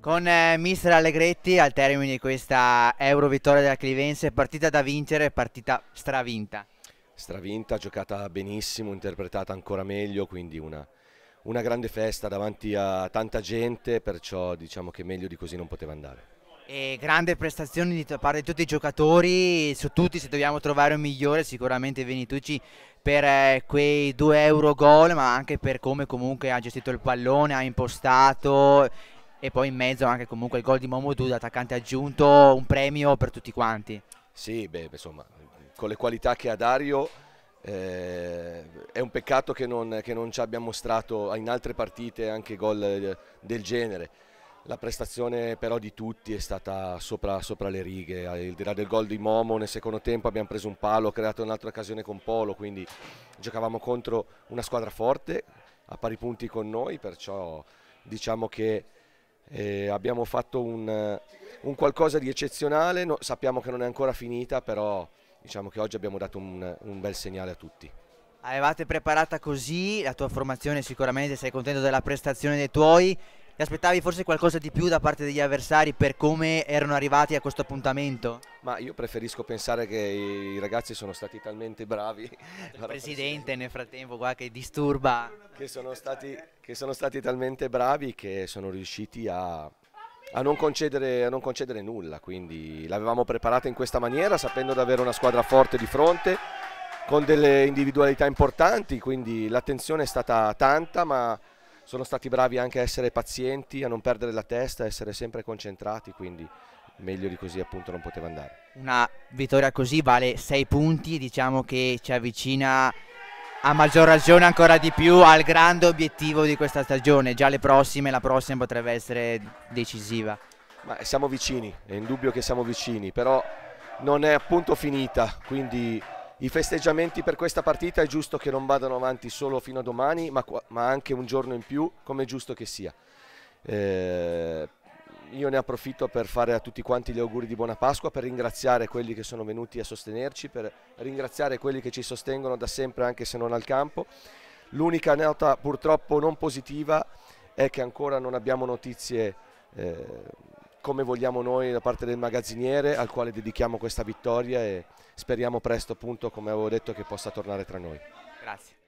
Con eh, mister Allegretti al termine di questa Euro vittoria della Clivense, partita da vincere, partita stravinta. Stravinta, giocata benissimo, interpretata ancora meglio, quindi una, una grande festa davanti a tanta gente, perciò diciamo che meglio di così non poteva andare. E grande prestazione da parte di tutti i giocatori, su tutti se dobbiamo trovare un migliore sicuramente Venitucci per eh, quei 2 euro gol ma anche per come comunque ha gestito il pallone, ha impostato e poi in mezzo anche comunque il gol di Momodou da attaccante aggiunto, un premio per tutti quanti. Sì, beh, insomma, con le qualità che ha Dario eh, è un peccato che non, che non, ci abbia mostrato in altre partite anche gol eh, del genere. La prestazione però di tutti è stata sopra, sopra le righe, al di là del gol di Momo nel secondo tempo abbiamo preso un palo, creato un'altra occasione con Polo, quindi giocavamo contro una squadra forte, a pari punti con noi, perciò diciamo che eh, abbiamo fatto un, un, qualcosa di eccezionale, no, sappiamo che non è ancora finita, però diciamo che oggi abbiamo dato un, un bel segnale a tutti. Avevate preparata così la tua formazione sicuramente, sei contento della prestazione dei tuoi ti aspettavi forse qualcosa di più da parte degli avversari per come erano arrivati a questo appuntamento? Ma io preferisco pensare che i ragazzi sono stati talmente bravi. Il presidente nel frattempo qua che disturba. Che sono stati, che sono stati talmente bravi che sono riusciti a a non, concedere, a non concedere, nulla, quindi l'avevamo preparata in questa maniera sapendo di avere una squadra forte di fronte con delle individualità importanti, quindi l'attenzione è stata tanta ma sono stati bravi anche a essere pazienti, a non perdere la testa, a essere sempre concentrati, quindi meglio di così appunto non poteva andare. Una vittoria così vale 6 punti, diciamo che ci avvicina a maggior ragione ancora di più al grande obiettivo di questa stagione, già le prossime, la prossima potrebbe essere decisiva. Ma siamo vicini, è indubbio che siamo vicini, però non è appunto finita, quindi i festeggiamenti per questa partita è giusto che non vadano avanti solo fino a domani, ma, ma anche un giorno in più, come è giusto che sia. Eh, io ne approfitto per fare a tutti quanti gli auguri di buona Pasqua, per ringraziare quelli che sono venuti a sostenerci, per ringraziare quelli che ci sostengono da sempre anche se non al campo. L'unica nota purtroppo non positiva è che ancora non abbiamo notizie eh, come vogliamo noi da parte del magazziniere al quale dedichiamo questa vittoria e speriamo presto appunto come avevo detto che possa tornare tra noi. Grazie.